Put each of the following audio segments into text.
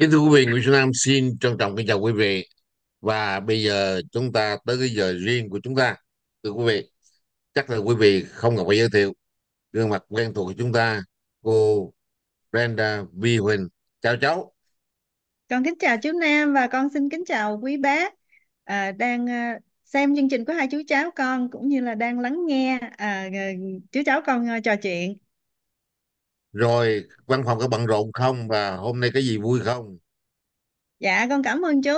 Kính thưa quý vị, Nguyễn Xuân Nam xin trân trọng kính chào quý vị. Và bây giờ chúng ta tới cái giờ riêng của chúng ta. Thưa quý vị, chắc là quý vị không cần phải giới thiệu. Gương mặt quen thuộc của chúng ta, cô Brenda Vi Huỳnh. Chào cháu. Con kính chào chú Nam và con xin kính chào quý bác à, đang à, xem chương trình của hai chú cháu con cũng như là đang lắng nghe à, chú cháu con à, trò chuyện rồi văn phòng có bận rộn không và hôm nay có gì vui không dạ con cảm ơn chú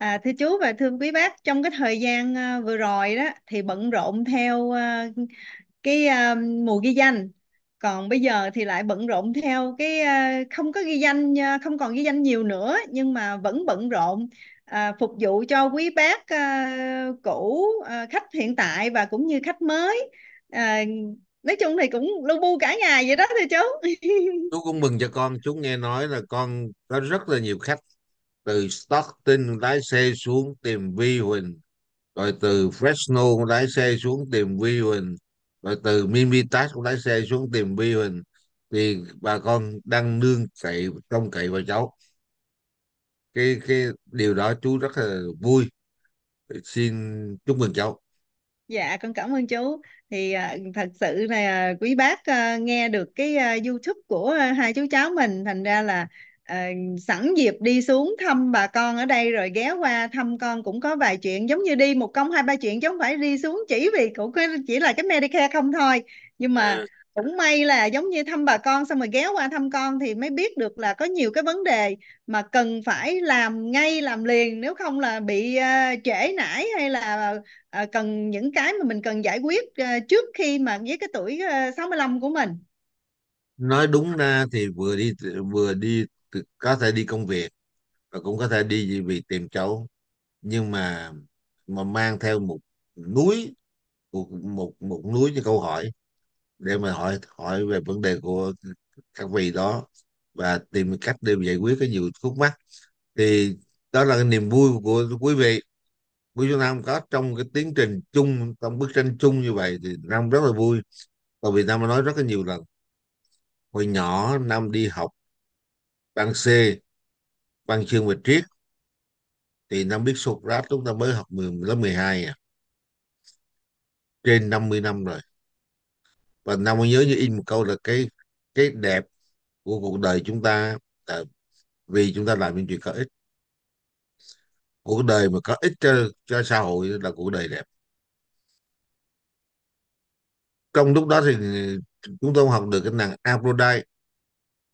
À, thưa chú và thưa quý bác, trong cái thời gian uh, vừa rồi đó thì bận rộn theo uh, cái uh, mùa ghi danh, còn bây giờ thì lại bận rộn theo cái uh, không có ghi danh, uh, không còn ghi danh nhiều nữa nhưng mà vẫn bận rộn uh, phục vụ cho quý bác uh, cũ, uh, khách hiện tại và cũng như khách mới. Uh, nói chung thì cũng lu bu cả nhà vậy đó thưa chú chú cũng mừng cho con chú nghe nói là con có rất là nhiều khách từ Stockton lái xe xuống tìm Vi Huỳnh rồi từ Fresno lái xe xuống tìm Vi Huỳnh rồi từ Mimitas lái xe xuống tìm Vi Huỳnh thì bà con đang nương cậy trông cậy vào cháu cái cái điều đó chú rất là vui xin chúc mừng cháu Dạ con cảm ơn chú. Thì à, thật sự là quý bác à, nghe được cái à, YouTube của à, hai chú cháu mình thành ra là sẵn dịp đi xuống thăm bà con ở đây rồi ghé qua thăm con cũng có vài chuyện giống như đi một công hai ba chuyện chứ không phải đi xuống chỉ vì cũng chỉ là cái Medicare không thôi. Nhưng mà ừ cũng may là giống như thăm bà con xong rồi ghé qua thăm con thì mới biết được là có nhiều cái vấn đề mà cần phải làm ngay làm liền nếu không là bị uh, trễ nải hay là uh, cần những cái mà mình cần giải quyết uh, trước khi mà với cái tuổi uh, 65 của mình nói đúng ra thì vừa đi vừa đi có thể đi công việc và cũng có thể đi vì tìm cháu nhưng mà mà mang theo một núi một một, một núi cho câu hỏi để mà hỏi hỏi về vấn đề của các vị đó và tìm cách để giải quyết cái nhiều khúc mắc thì đó là cái niềm vui của quý vị quý chúng Nam có trong cái tiến trình chung trong bức tranh chung như vậy thì Nam rất là vui và Việt Nam nói rất là nhiều lần hồi nhỏ Nam đi học văn C văn chương và triết thì Nam biết rát chúng ta mới học lớp 12 à. trên 50 năm rồi và nam mới nhớ như in một câu là cái cái đẹp của cuộc đời chúng ta là vì chúng ta làm những chuyện có ích cuộc đời mà có ích cho, cho xã hội là cuộc đời đẹp trong lúc đó thì chúng tôi học được cái nàng Aphrodite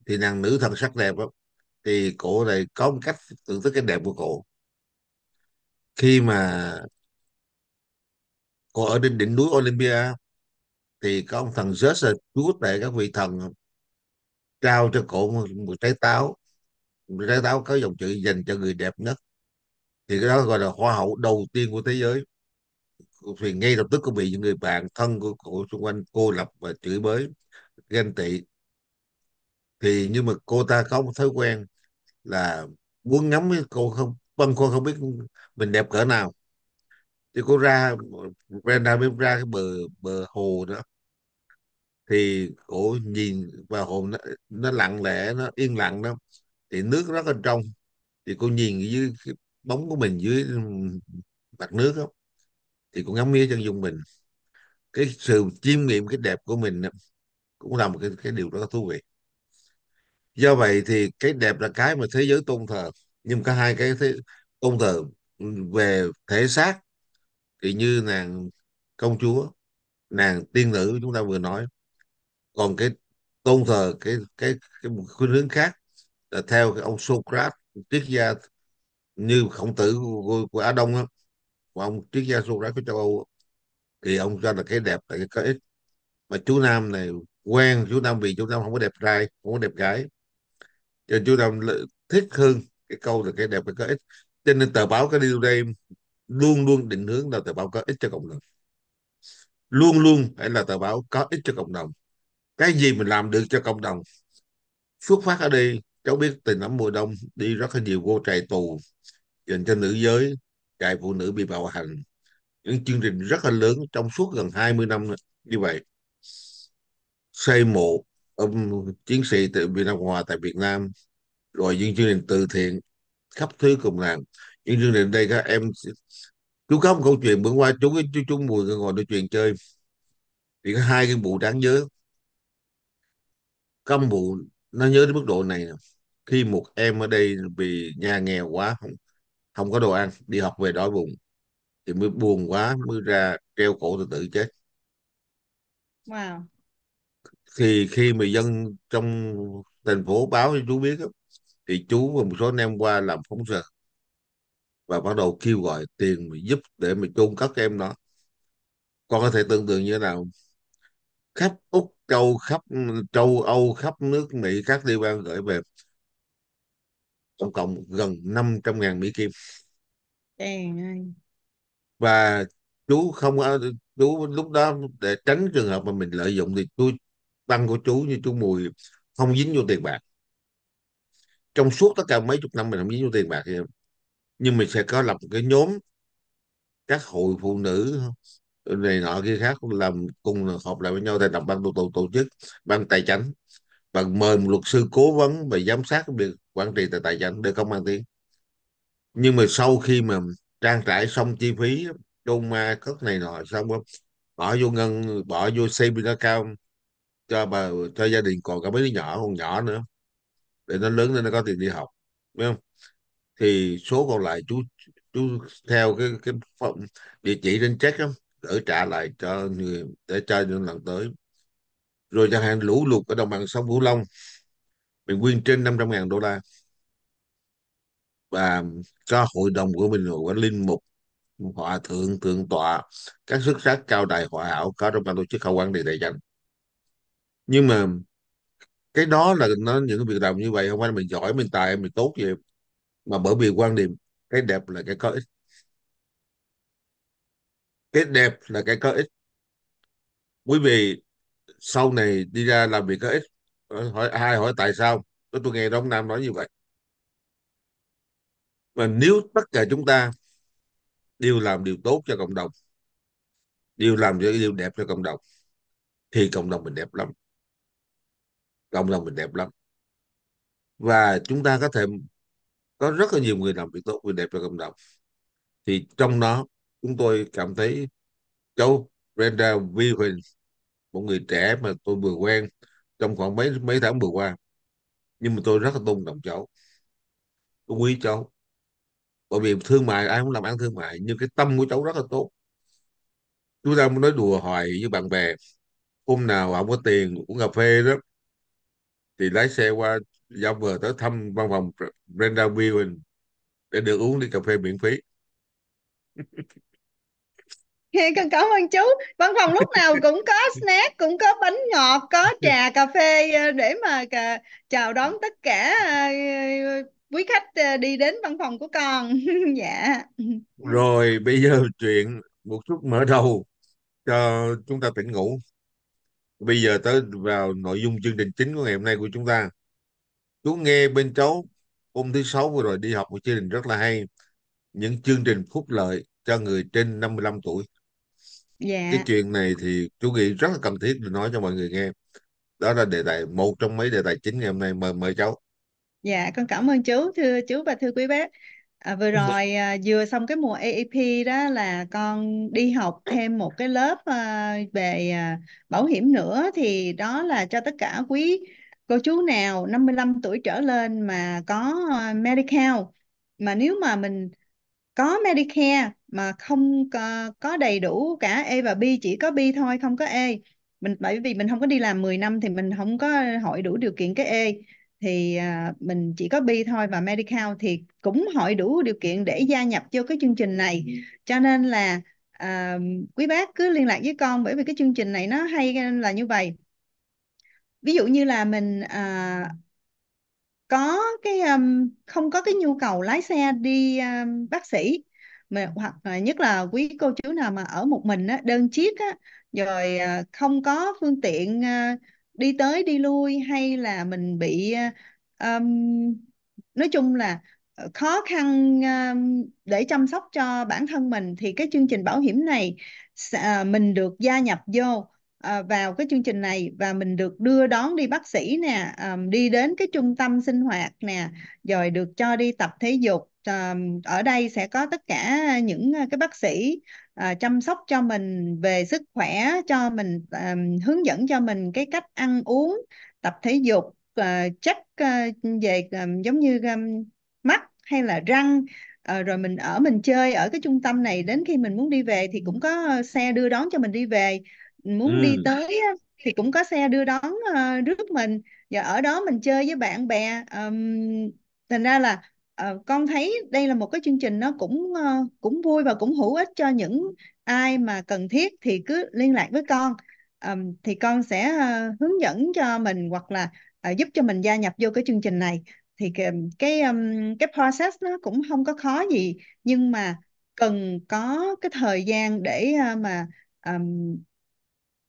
thì nàng nữ thần sắc đẹp đó. thì cổ này có một cách thưởng thức cái đẹp của cổ khi mà cô ở trên đỉnh núi Olympia thì có ông thần Zeus là chúa tể các vị thần trao cho cổ một trái táo một trái táo có dòng chữ dành cho người đẹp nhất thì cái đó gọi là hoa hậu đầu tiên của thế giới thì ngay lập tức có bị những người bạn thân của cô xung quanh cô lập và chửi bới ghen tị thì nhưng mà cô ta có một thói quen là muốn ngắm cô không băng cô không biết mình đẹp cỡ nào thì cô ra Brenda mới ra cái bờ bờ hồ đó thì ủa nhìn và hồ nó, nó lặng lẽ nó yên lặng đó thì nước rất là trong thì cô nhìn dưới cái bóng của mình dưới ừ, mặt nước đó, thì cô ngắm nghía chân dung mình cái sự chiêm nghiệm cái đẹp của mình đó, cũng là một cái, cái điều rất là thú vị do vậy thì cái đẹp là cái mà thế giới tôn thờ nhưng có hai cái thế, tôn thờ ừ, về thể xác thì như nàng công chúa nàng tiên nữ chúng ta vừa nói còn cái tôn thờ cái cái cái một khuynh hướng khác là theo cái ông Socrates triết gia như khổng tử của, của Á Đông á và ông triết gia Socrates của châu Âu thì ông cho là cái đẹp là cái có ích mà chú Nam này quen chú Nam vì chú Nam không có đẹp trai không có đẹp gái cho chú Nam thích hơn cái câu là cái đẹp là có ích cho nên tờ báo cái điều đây luôn luôn định hướng là tờ báo có ích cho cộng đồng luôn luôn phải là tờ báo có ích cho cộng đồng cái gì mình làm được cho cộng đồng xuất phát ở đây cháu biết tình ấm mùa đông đi rất là nhiều vô trại tù dành cho nữ giới trại phụ nữ bị bạo hành những chương trình rất là lớn trong suốt gần 20 năm như vậy xây mộ ông chiến sĩ tại Việt Nam Hòa tại Việt Nam rồi những chương trình từ thiện khắp thứ cùng làm những chương trình đây các em chú có một câu chuyện bữa qua chú chú, chú mùi ngồi nói chuyện chơi thì có hai cái vụ đáng nhớ các vụ nó nhớ đến mức độ này khi một em ở đây vì nhà nghèo quá không không có đồ ăn đi học về đói bụng thì mới buồn quá mới ra treo cổ tự tử chết wow thì khi mà dân trong thành phố báo cho chú biết thì chú và một số anh em qua làm phóng sự và bắt đầu kêu gọi tiền mà giúp để mà chôn cất em đó con có thể tưởng tượng như thế nào khắp úc châu khắp châu Âu khắp nước Mỹ các liên bang gửi về tổng cộng gần 500 ngàn Mỹ Kim và chú không chú lúc đó để tránh trường hợp mà mình lợi dụng thì chú băng của chú như chú mùi không dính vô tiền bạc trong suốt tất cả mấy chục năm mình không dính vô tiền bạc thì nhưng mình sẽ có lập một cái nhóm các hội phụ nữ này nọ kia khác làm cùng họp lại với nhau thành lập ban tổ, tổ tổ chức ban tài chính và mời một luật sư cố vấn và giám sát việc quản trị tài tài chính để không mang tiếng nhưng mà sau khi mà trang trải xong chi phí chung ma cất này nọ xong đó, bỏ vô ngân bỏ vô xây bina cao cho bà cho gia đình còn cả mấy đứa nhỏ còn nhỏ nữa để nó lớn lên nó có tiền đi học biết không thì số còn lại chú chú theo cái cái địa chỉ trên check không đỡ trả lại cho người để cho những lần tới rồi chẳng hạn lũ lụt ở đồng bằng sông Cửu Long bình quân trên 500.000 đô la và cho hội đồng của mình của linh mục hòa thượng thượng tọa các xuất sắc cao đài hòa hảo có trong ban tổ chức hậu quan đề đại danh nhưng mà cái đó là nó những cái việc làm như vậy không phải mình giỏi mình tài mình tốt gì mà bởi vì quan điểm cái đẹp là cái có ích cái đẹp là cái có ích quý vị sau này đi ra làm việc có ích hỏi ai hỏi tại sao tôi, tôi nghe đông nam nói như vậy và nếu tất cả chúng ta đều làm điều tốt cho cộng đồng đều làm cho điều đẹp cho cộng đồng thì cộng đồng mình đẹp lắm cộng đồng mình đẹp lắm và chúng ta có thể có rất là nhiều người làm việc tốt việc đẹp cho cộng đồng thì trong đó chúng tôi cảm thấy cháu Brenda V. Huỳnh, một người trẻ mà tôi vừa quen trong khoảng mấy mấy tháng vừa qua. Nhưng mà tôi rất là tôn trọng cháu. Tôi quý cháu. Bởi vì thương mại, ai cũng làm ăn thương mại, nhưng cái tâm của cháu rất là tốt. Chúng ta muốn nói đùa hoài với bạn bè. Hôm nào không có tiền, uống cà phê đó, thì lái xe qua giao vừa tới thăm văn phòng Brenda Baldwin để được uống đi cà phê miễn phí Cảm cảm ơn chú. Văn phòng lúc nào cũng có snack, cũng có bánh ngọt, có trà, cà phê ờ, để mà cả, chào đón tất cả ờ, quý khách ờ, đi đến văn phòng của con. Dạ. Rồi bây giờ chuyện một chút mở đầu cho chúng ta tỉnh ngủ. Bây giờ tới vào nội dung chương trình chính của ngày hôm nay của chúng ta. Chú nghe bên cháu hôm thứ sáu vừa rồi đi học một chương trình rất là hay. Những chương trình phúc lợi cho người trên 55 tuổi. Dạ. cái chuyện này thì chú nghĩ rất là cần thiết để nói cho mọi người nghe đó là đề tài một trong mấy đề tài chính ngày hôm nay mời mời cháu dạ con cảm ơn chú thưa chú và thưa quý bác à, vừa dạ. rồi à, vừa xong cái mùa AAP đó là con đi học thêm một cái lớp à, về à, bảo hiểm nữa thì đó là cho tất cả quý cô chú nào 55 tuổi trở lên mà có à, Medi-Cal mà nếu mà mình có Medicare mà không có, có đầy đủ cả E và B chỉ có B thôi không có E mình bởi vì mình không có đi làm 10 năm thì mình không có hội đủ điều kiện cái E thì à, mình chỉ có B thôi và Medical thì cũng hội đủ điều kiện để gia nhập cho cái chương trình này ừ. cho nên là à, quý bác cứ liên lạc với con bởi vì cái chương trình này nó hay là như vậy ví dụ như là mình à, có cái um, không có cái nhu cầu lái xe đi um, bác sĩ mà hoặc là nhất là quý cô chú nào mà ở một mình á, đơn chiếc á, rồi à, không có phương tiện à, đi tới đi lui hay là mình bị à, um, nói chung là khó khăn để chăm sóc cho bản thân mình thì cái chương trình bảo hiểm này mình được gia nhập vô À, vào cái chương trình này và mình được đưa đón đi bác sĩ nè à, đi đến cái trung tâm sinh hoạt nè rồi được cho đi tập thể dục à, ở đây sẽ có tất cả những cái bác sĩ chăm sóc cho mình về sức khỏe cho mình hướng dẫn cho mình cái cách ăn uống tập thể dục à, chắc về giống như mắt hay là răng à, rồi mình ở mình chơi ở cái trung tâm này đến khi mình muốn đi về thì cũng có xe đưa đón cho mình đi về muốn ừ. đi ừ tới thì cũng có xe đưa đón ờ, rước mình và ở đó mình chơi với bạn bè Ờm, thành ra là ờ, con thấy đây là một cái chương trình nó cũng ờ, cũng vui và cũng hữu ích cho những ai mà cần thiết thì cứ liên lạc với con Ờm, thì con sẽ ờ, hướng dẫn cho mình hoặc là ờ, giúp cho mình gia nhập vô cái chương trình này thì cái cái, process nó cũng không có khó gì nhưng mà cần có cái thời gian để ờ, mà ờm,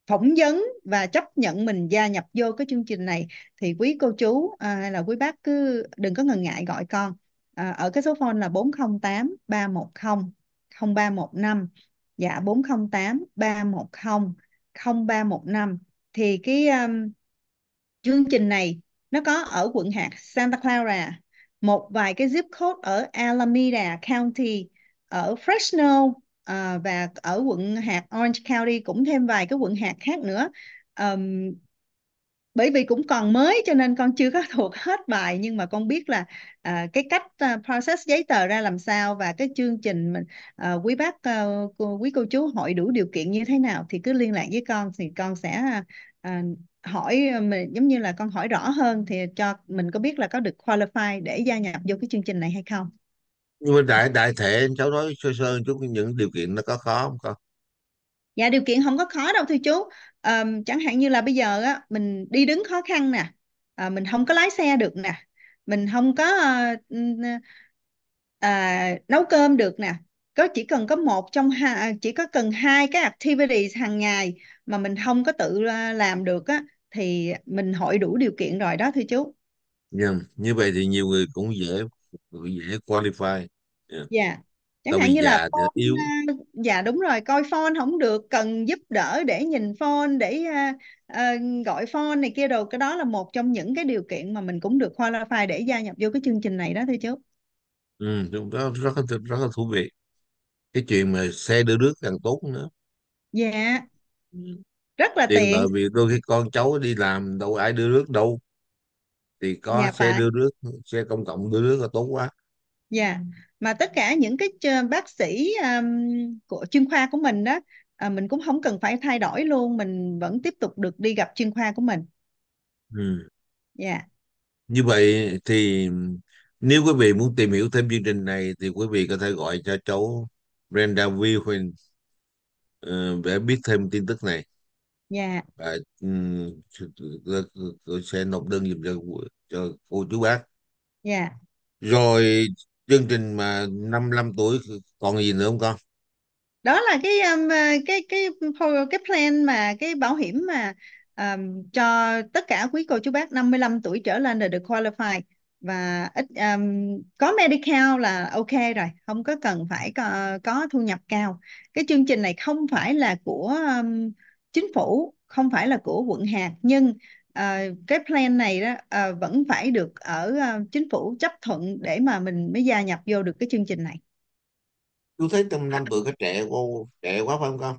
phỏng vấn và chấp nhận mình gia nhập vô cái chương trình này thì quý cô chú à, hay là quý bác cứ đừng có ngần ngại gọi con à, ở cái số phone là 408 310 0315 dạ 408 310 0315 thì cái um, chương trình này nó có ở quận hạt Santa Clara một vài cái zip code ở Alameda County ở Fresno uh, và ở quận hạt Orange County cũng thêm vài cái quận hạt khác nữa um, bởi vì cũng còn mới cho nên con chưa có thuộc hết bài nhưng mà con biết là uh, cái cách uh, process giấy tờ ra làm sao và cái chương trình mình uh, quý bác uh, cô, quý cô chú hội đủ điều kiện như thế nào thì cứ liên lạc với con thì con sẽ uh, hỏi mình giống như là con hỏi rõ hơn thì cho mình có biết là có được qualify để gia nhập vô cái chương trình này hay không nhưng mà đại đại thể em cháu nói sơ sơ chút những điều kiện nó có khó không con dạ điều kiện không có khó đâu thưa chú à, chẳng hạn như là bây giờ á mình đi đứng khó khăn nè à, mình không có lái xe được nè mình không có à, à, nấu cơm được nè có chỉ cần có một trong hai à, chỉ có cần hai cái activities hàng ngày mà mình không có tự làm được á thì mình hội đủ điều kiện rồi đó thưa chú. Yeah. Dạ, như vậy thì nhiều người cũng dễ người dễ qualify yeah. dạ chẳng hạn như là phone, yếu ờ, dạ đúng rồi coi phone không được cần giúp đỡ để nhìn phone để uh, uh, gọi phone này kia đồ cái đó là một trong những cái điều kiện mà mình cũng được qualify để gia nhập vô cái chương trình này đó thưa chú ừ đúng đó rất là rất là thú vị cái chuyện mà xe đưa rước càng tốt nữa dạ ừ. rất là tiện, tiện. bởi vì đôi khi con cháu đi làm đâu ai đưa rước đâu thì có dạ xe phải đưa rước xe công cộng đưa rước là tốt quá dạ mà tất cả những cái ờ, bác sĩ um, của chuyên khoa của mình đó à, ờ, mình cũng không cần phải thay đổi luôn mình vẫn tiếp tục được đi gặp chuyên khoa của mình ừ. dạ như vậy thì nếu quý vị muốn tìm hiểu thêm chương trình này thì quý vị có thể gọi cho cháu Brenda Vi Huỳnh ờ, để biết thêm tin tức này dạ à, ừ, tôi sẽ nộp đơn giùm cho cho cô chú bác dạ rồi chương trình mà 55 tuổi còn gì nữa không con đó là cái um, à, cái cái cái plan mà cái bảo hiểm mà um, cho tất cả quý cô chú bác 55 tuổi trở lên là được qualify và ít um, có medical là ok rồi không có cần phải có, có thu nhập cao cái chương trình này không phải là của um, chính phủ không phải là của quận hạt nhưng uh, cái plan này đó uh, vẫn phải được ở uh, chính phủ chấp thuận để mà mình mới gia nhập vô được cái chương trình này tôi thấy trong năm bữa có trẻ quá trẻ quá phải không con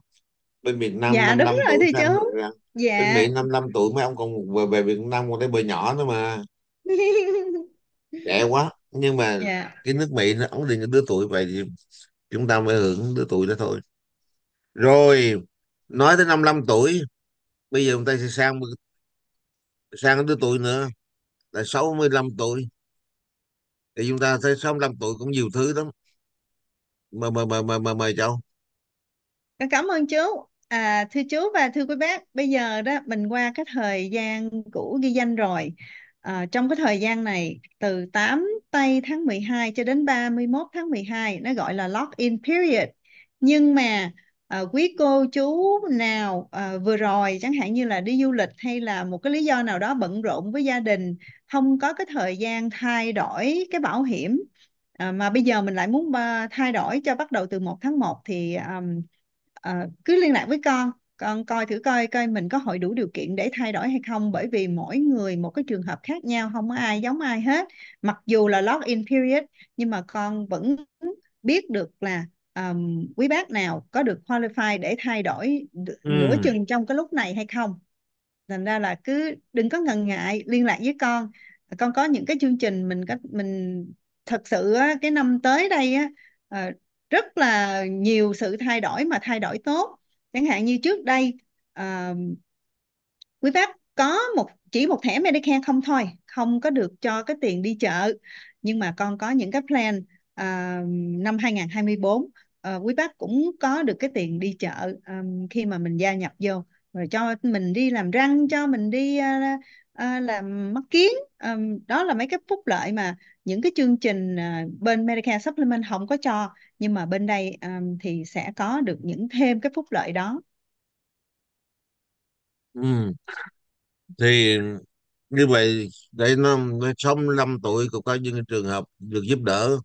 bên miền Nam dạ 55 đúng rồi tuổi, thì năm, chú dạ bên năm 55 tuổi mấy ông còn về, về Việt Nam còn thấy bơi nhỏ nữa mà trẻ quá nhưng mà dạ. cái nước Mỹ nó ổn định cái đứa tuổi vậy thì chúng ta mới hưởng đứa tuổi đó thôi rồi nói tới 55 tuổi bây giờ người ta sẽ sang sang đứa tuổi nữa là 65 tuổi thì chúng ta thấy 65 tuổi cũng nhiều thứ lắm mời mời mời mời mời, mời cháu cảm ơn chú à, thưa chú và thưa quý bác bây giờ đó mình qua cái thời gian cũ ghi danh rồi à, trong cái thời gian này từ 8 tây tháng 12 cho đến 31 tháng 12 nó gọi là lock in period nhưng mà à, quý cô chú nào à, vừa rồi chẳng hạn như là đi du lịch hay là một cái lý do nào đó bận rộn với gia đình không có cái thời gian thay đổi cái bảo hiểm à, mà bây giờ mình lại muốn thay đổi cho bắt đầu từ 1 tháng 1 thì um, à, cứ liên lạc với con con coi thử coi coi mình có hội đủ điều kiện để thay đổi hay không bởi vì mỗi người một cái trường hợp khác nhau không có ai giống ai hết mặc dù là lock in period nhưng mà con vẫn biết được là um, quý bác nào có được qualify để thay đổi ừ. nửa ừ. chừng trong cái lúc này hay không thành ra là cứ đừng có ngần ngại liên lạc với con con có những cái chương trình mình có mình thật sự á, cái năm tới đây á, à, rất là nhiều sự thay đổi mà thay đổi tốt chẳng hạn như trước đây à, quý bác có một chỉ một thẻ Medicare không thôi không có được cho cái tiền đi chợ nhưng mà con có những cái plan à, năm 2024 uh, quý bác cũng có được cái tiền đi chợ um, khi mà mình gia nhập vô rồi cho mình đi làm răng cho mình đi uh, uh, làm mắt kiến um, đó là mấy cái phúc lợi mà những cái chương trình uh, bên Medicare Supplement không có cho nhưng mà bên đây um, thì sẽ có được những thêm cái phúc lợi đó ừ. thì như vậy để năm trong 5 tuổi cũng có những trường hợp được giúp đỡ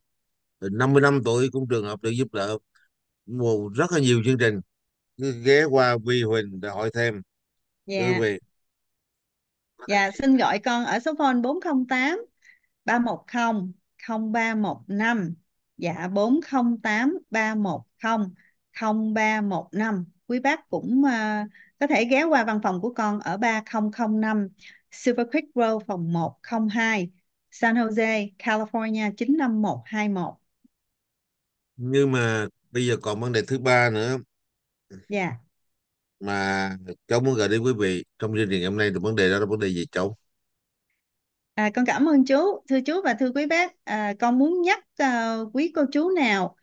50 năm tuổi cũng trường hợp được giúp đỡ một rất là nhiều chương trình ghé qua Vi Huỳnh để hỏi thêm yeah. Dạ. quý dạ xin gọi con ở số phone 408 310 0315 dạ 408 310 0315 quý bác cũng uh, có thể ghé qua văn phòng của con ở 3005 Super Quick Road phòng 102 San Jose, California 95121 nhưng mà bây giờ còn vấn đề thứ ba nữa dạ mà cháu muốn gửi đến quý vị trong chương trình hôm nay thì vấn đề đó là vấn đề gì cháu à, con cảm ơn chú thưa chú và thưa quý bác à, con muốn nhắc uh, quý cô chú nào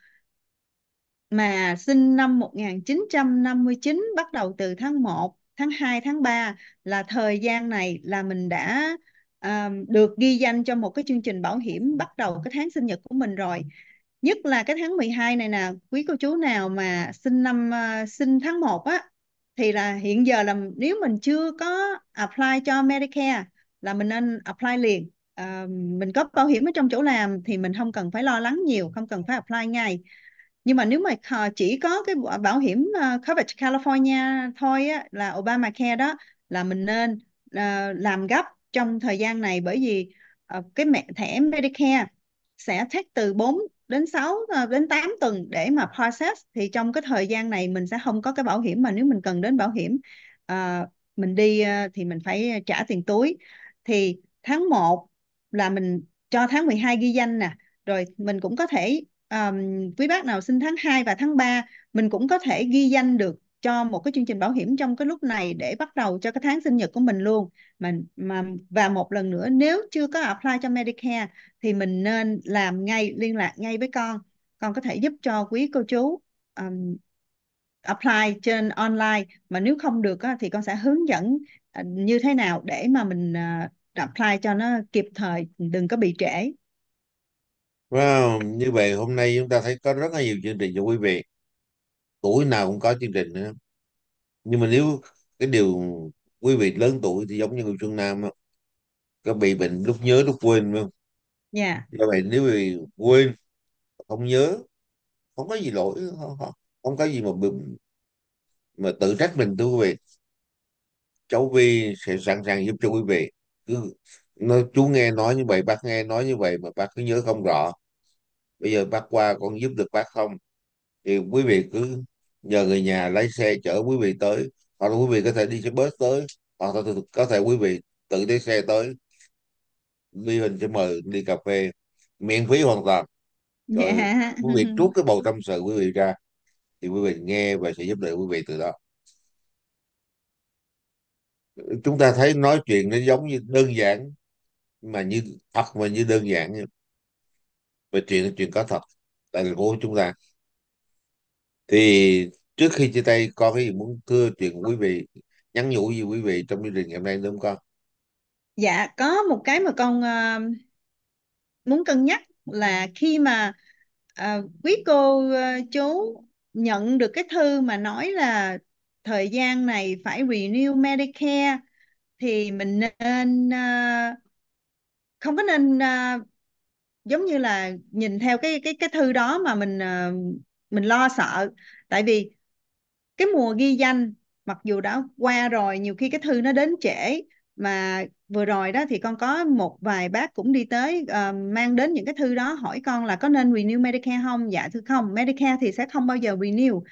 mà sinh năm 1959 bắt đầu từ tháng 1 tháng 2 tháng 3 là thời gian này là mình đã um, được ghi danh cho một cái chương trình bảo hiểm bắt đầu cái tháng sinh nhật của mình rồi nhất là cái tháng 12 này nè quý cô chú nào mà sinh năm ờ, sinh tháng 1 á thì là hiện giờ là nếu mình chưa có apply cho Medicare là mình nên apply liền à, mình có bảo hiểm ở trong chỗ làm thì mình không cần phải lo lắng nhiều không cần phải apply ngay nhưng mà nếu mà chỉ có cái bảo hiểm ờ, coverage California thôi á, là Obamacare đó là mình nên uh, làm gấp trong thời gian này bởi vì uh, cái mẹ thẻ Medicare sẽ take từ 4 đến 6 ờ, đến 8 tuần để mà process thì trong cái thời gian này mình sẽ không có cái bảo hiểm mà nếu mình cần đến bảo hiểm à, mình đi ờ, thì mình phải trả tiền túi thì tháng 1 là mình cho tháng 12 ghi danh nè rồi mình cũng có thể um, quý bác nào sinh tháng 2 và tháng 3 mình cũng có thể ghi danh được cho một cái chương trình bảo hiểm trong cái lúc này để bắt đầu cho cái tháng sinh nhật của mình luôn mình mà và một lần nữa nếu chưa có apply cho Medicare thì mình nên làm ngay liên lạc ngay với con con có thể giúp cho quý cô chú um, apply trên online mà nếu không được á, thì con sẽ hướng dẫn à, như thế nào để mà mình uh, apply cho nó kịp thời đừng có bị trễ Wow, như vậy hôm nay chúng ta thấy có rất là nhiều chương trình cho quý vị tuổi nào cũng có chương trình nữa nhưng mà nếu cái điều quý vị lớn tuổi thì giống như người Xuân Nam đó, có bị bệnh lúc nhớ lúc quên không dạ do vậy nếu bị quên không nhớ không có gì lỗi không, không, không có gì mà mà tự trách mình thưa quý vị cháu Vi sẽ sẵn sàng giúp cho quý vị cứ nó chú nghe nói như vậy bác nghe nói như vậy mà bác cứ nhớ không rõ bây giờ bác qua con giúp được bác không thì quý vị cứ nhờ người nhà lái xe chở quý vị tới hoặc là quý vị có thể đi xe bus tới hoặc là có thể quý vị tự đi xe tới Ly hình sẽ mời đi cà phê miễn phí hoàn toàn Rồi dạ. quý vị trút cái bầu tâm sự quý vị ra thì quý vị nghe và sẽ giúp đỡ quý vị từ đó chúng ta thấy nói chuyện nó giống như đơn giản mà như thật mà như đơn giản và chuyện chuyện có thật tại thành của chúng ta thì trước khi chia tay con có gì muốn thưa chuyện quý vị nhắn nhủ gì quý vị trong chương trình ngày hôm nay đúng không con dạ có một cái mà con uh, muốn cân nhắc là khi mà uh, quý cô uh, chú nhận được cái thư mà nói là thời gian này phải renew Medicare thì mình nên uh, không có nên uh, giống như là nhìn theo cái cái cái thư đó mà mình uh, mình lo sợ tại vì cái mùa ghi danh mặc dù đã qua rồi nhiều khi cái thư nó đến trễ mà vừa rồi đó thì con có một vài bác cũng đi tới uh, mang đến những cái thư đó hỏi con là có nên renew Medicare không? Dạ thưa không, Medicare thì sẽ không bao giờ renew.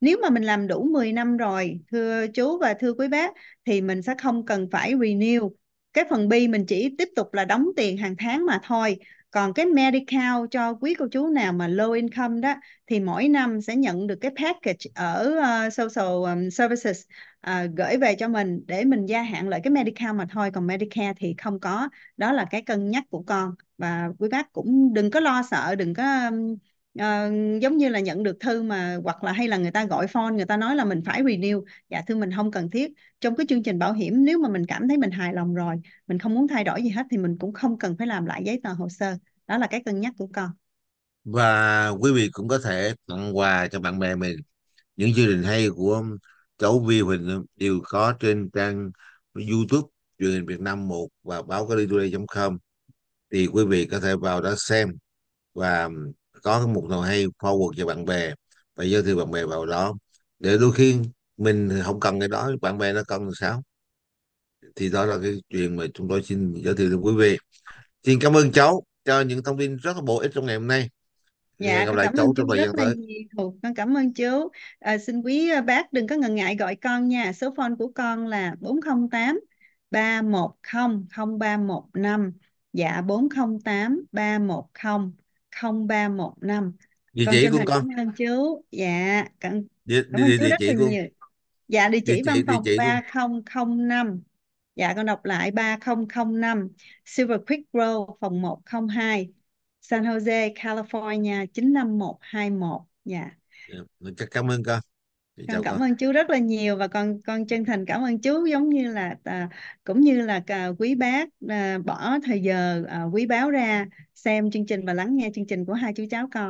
Nếu mà mình làm đủ 10 năm rồi, thưa chú và thưa quý bác thì mình sẽ không cần phải renew. Cái phần B mình chỉ tiếp tục là đóng tiền hàng tháng mà thôi còn cái Medi-Cal cho quý cô chú nào mà low income đó thì mỗi năm sẽ nhận được cái package ở uh, social um, services uh, gửi về cho mình để mình gia hạn lại cái Medi-Cal mà thôi còn Medicare thì không có đó là cái cân nhắc của con và quý bác cũng đừng có lo sợ đừng có um, à, giống như là nhận được thư mà hoặc là hay là người ta gọi phone người ta nói là mình phải renew dạ thưa mình không cần thiết trong cái chương trình bảo hiểm nếu mà mình cảm thấy mình hài lòng rồi mình không muốn thay đổi gì hết thì mình cũng không cần phải làm lại giấy tờ hồ sơ đó là cái cân nhắc của con và quý vị cũng có thể tặng quà cho bạn bè mình những chương trình hay của cháu Vi Huỳnh đều có trên trang YouTube truyền hình Việt Nam 1 và báo có đi com thì quý vị có thể vào đó xem và có một mục nào hay forward cho bạn bè và giới thiệu bạn bè vào đó để đôi khi mình không cần cái đó bạn bè nó cần thì sao thì đó là cái chuyện mà chúng tôi xin giới thiệu đến quý vị xin cảm ơn cháu cho những thông tin rất là bổ ích trong ngày hôm nay dạ gặp lại cháu trong thời gian tới con cảm ơn chú à, xin quý à, bác đừng có ngần ngại gọi con nha số phone của con là 408 310 0315 dạ 408 310 0315 địa con chỉ xin của hỏi con ơn chú dạ cảm địa, cảm ơn địa, chú địa rất chỉ là của nhiều dạ địa địa chỉ văn chỉ địa phòng chỉ của dạ con đọc lại 3005 Silver Creek Road phòng 102 San Jose California 95121 dạ Dạ, con cảm ơn con Dạ con cảm ơn chú rất là nhiều và con con chân thành cảm ơn chú giống như là à, cũng như là à, quý bác à, bỏ thời giờ à, quý báu ra xem chương trình và lắng nghe chương trình của hai chú cháu con